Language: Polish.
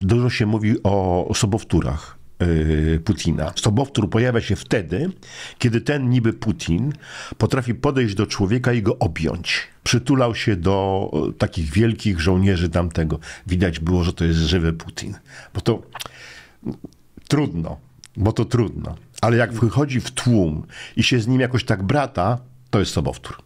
Dużo się mówi o sobowtórach. Y, Putina. Sobowtór pojawia się wtedy, kiedy ten niby Putin potrafi podejść do człowieka i go objąć. Przytulał się do takich wielkich żołnierzy tamtego. Widać było, że to jest żywy Putin. Bo to trudno, bo to trudno. Ale jak wychodzi w tłum i się z nim jakoś tak brata, to jest sobowtór.